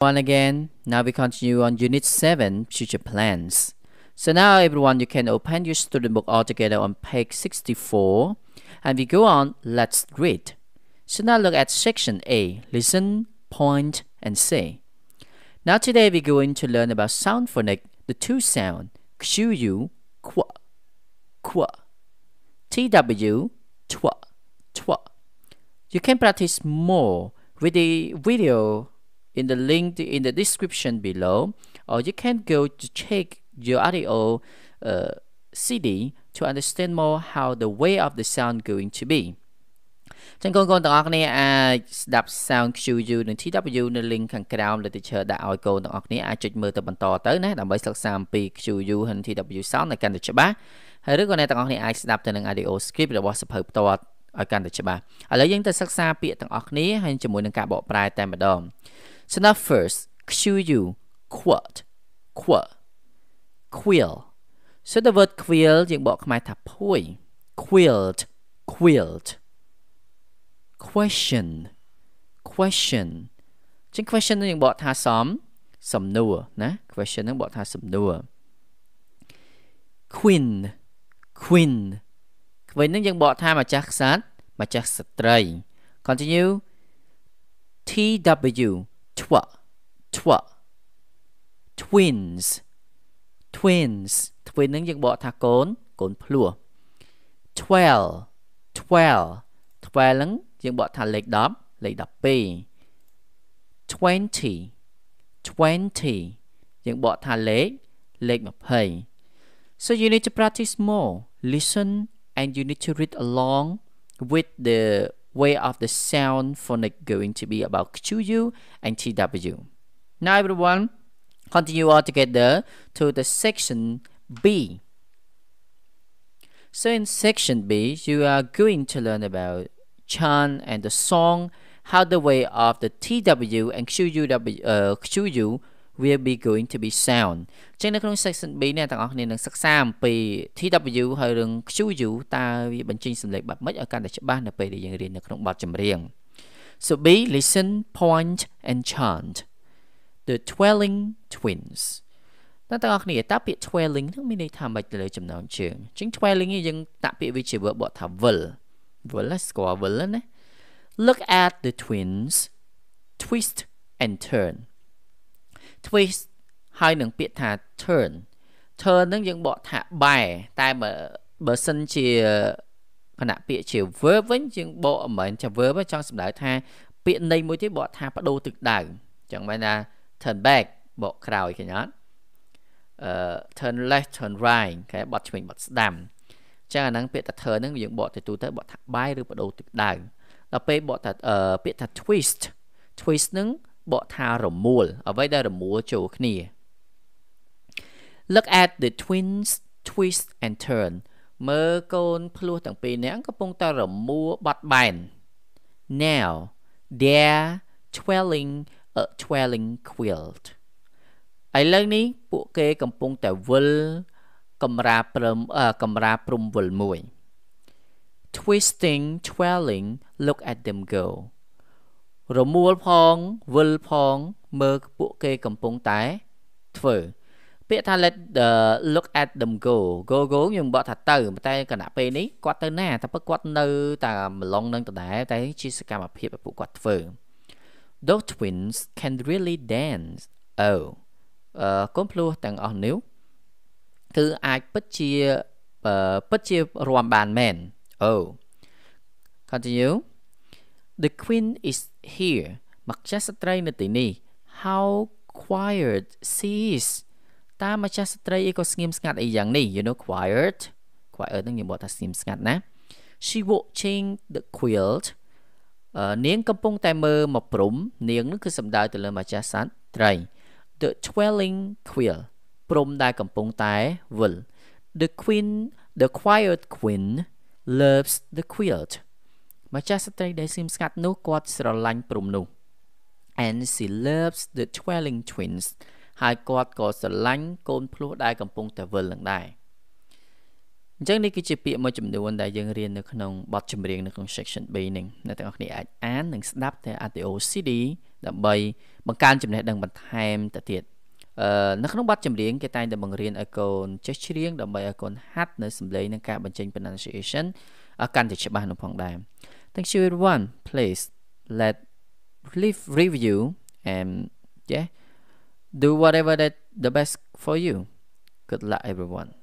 One again. Now we continue on Unit 7, Future Plans. So now everyone, you can open your student book altogether on page 64. And we go on, let's read. So now look at section A, listen, point, and say. Now today we're going to learn about sound phonics: the two sound, qu, qu, qu, tw, tw, tw. You can practice more with the video in the link in the description below, or you can go to check your audio uh, CD to understand more how the way of the sound going to be. ចឹងកូនកូនទាំងអស់គ្នាអាចស្ដាប់ Sound QU និង TW នៅ link ខាងក្រោមលើទីឆើដាក់ឲ្យកូនទាំងអស់គ្នាអាចចុចមើលទៅបន្តទៅណាដើម្បីសិក្សាអំពី QU និង TW Sound ឲ្យកាន់តែច្បាស់ហើយឬក៏អ្នកទាំងអស់គ្នាអាចស្ដាប់ទៅនឹង audio script របស់សភៅផ្ទាត់ឲ្យកាន់តែច្បាស់ឥឡូវយើងទៅសិក្សាពាក្យទាំងអស់គ្នាហើយជាមួយនឹងការបកប្រែតែម្ដង So now first, qu, quote, qu, quill. So the word quill យើងបកខ្មែរថាភួយ quilt, quilt. question, question. ជាង question នឹងយើងបកថាសំសំណួរណា question នឹងបកថាសំណួរ queen, queen. queen នឹងយើងបកថាម្ចាស់ក្សត្រម្ចាស់ស្ត្រី continue tw twa twa twins twins ទ្វីនឹងយើងបកថាកូនកូនភ្លោះ twelve twelve twelve នឹងយើងបកថាលេខ10លេខ12 twenty twenty យើងបកថាលេខលេខ20 so you need to practice more listen and you need to read along with the way of the sound phonic going to be about QU and TW. Now everyone, continue all together to the section B. So in section B, you are going to learn about chant and the song, how the way of the TW and QUW, uh, QU will be going to be sound ចឹងនៅក្នុង section B នេះទាំងអស់គ្នានឹងសិក្សាអំពី TW ហើយរឿង QU តើវាបញ្ចេញសំឡេងបែបម៉េចឲ្យកាន់តែច្បាស់នៅពេលដែលយើងរៀននៅក្នុងបទចម្រៀង So B listen point and chant the twirling twins តើទាំងអស់គ្នាតើពាក្យ twirling នឹងមានន័យថាម៉េចទៅលើចំណោមជើងចឹង twirling នេះយើងដាក់ពាក្យវាជា verb បកថាវិលវិលស្គាល់វិលណា Look at the twins twist and turn twist ហើយនឹងពាក្យថា turn turn នឹងយើងបកថាបែរតែបើបើសិនជាគណៈពាក្យជា verb វិញយើងបកមិនមែនជា verb ទេចង់សម្ដៅថា ពាក្យនៃមួយទៀតបកថាបដូរទិសដៅចឹងមែនថា turn back បកក្រោយឃើញអត់អឺ turn left turn right គេបត់ឆ្វេងបត់ស្ដាំចឹងអាហ្នឹងពាក្យថា turn ហ្នឹងយើងបកទៅទូទៅបកថាបែរឬបដូរទិសដៅដល់ពេលបកថាពាក្យថា twist twist ហ្នឹងបកថារមួលអ្វីដែលរមួលចូលគ្នា Look at the twins twist and turn មើលកូនភ្លោះទាំងពីរនាក់កំពុងតែរមួលបាត់បែន Now they're twirling a twirling quilt ឥឡូវនេះ ពួកគេកំពុងតែវិលកំរាព្រមកំរាព្រំវិលមួយ Twisting twirling look at them go រមួលផងវិលផងមើលពួកគេកំពុងតែធ្វើ ពាក្យថា let the look at them go go go ខ្ញុំបកថាទៅតែគណៈពេលនេះគាត់ទៅណាតែពិតគាត់នៅតាមឡុងនឹងដដែលតែជាសកម្មភាពរបស់ពួកគាត់ធ្វើ Those twins can really dance oh អឺកូនភ្លោះទាំងអស់នេះគឺអាចពិតជាពិតជារំបានមែន oh continue The queen is here មកចាស់ស្ត្រីនៅទីនេះ How quiet she is តាមមកចាស់ស្ត្រីអីក៏ស្ងៀមស្ងាត់អីយ៉ាងនេះ you know quiet quiet ហ្នឹងយើងបកថាស្ងៀមស្ងាត់ណា She watching the quilt នាង កំពុងតែមើលមកព្រំ នាងនោះគឺសំដៅទៅលើម្ចាស់សត្វត្រី The twirling quill ព្រំដែលកំពុងតែវិល The queen the quiet queen loves the quilt ម្ចាស់ស្ត្រីដែលសៀមស្ងាត់នោះគាត់ស្រឡាញ់ព្រំនោះ and she loves the twelling twins ហើយគាត់ក៏ស្រឡាញ់កូនភ្លោះដែលកំពុងតែវិលនឹងដែរអញ្ចឹងនេះគឺជាពាក្យមួយចំនួនដែលយើងរៀននៅក្នុងបទចម្រៀងនៅក្នុង section B នេះអ្នកទាំងអស់គ្នាអាចអាននិងស្ដាប់តែ ATO CD ដើម្បីបង្កើនចំណេះដឹងបន្ថែមទៅទៀតអឺនៅក្នុងបទចម្រៀងគេតែងតែ បង្រៀនឲ្យកូនចេះច្រៀងដើម្បីឲ្យកូនហាត់នៅសម្លេងនិងការបញ្ចេញ pronunciation ឲ្យកាន់តែច្បាស់នៅផងដែរ thank you everyone please let leave review and yeah do whatever that the best for you good luck everyone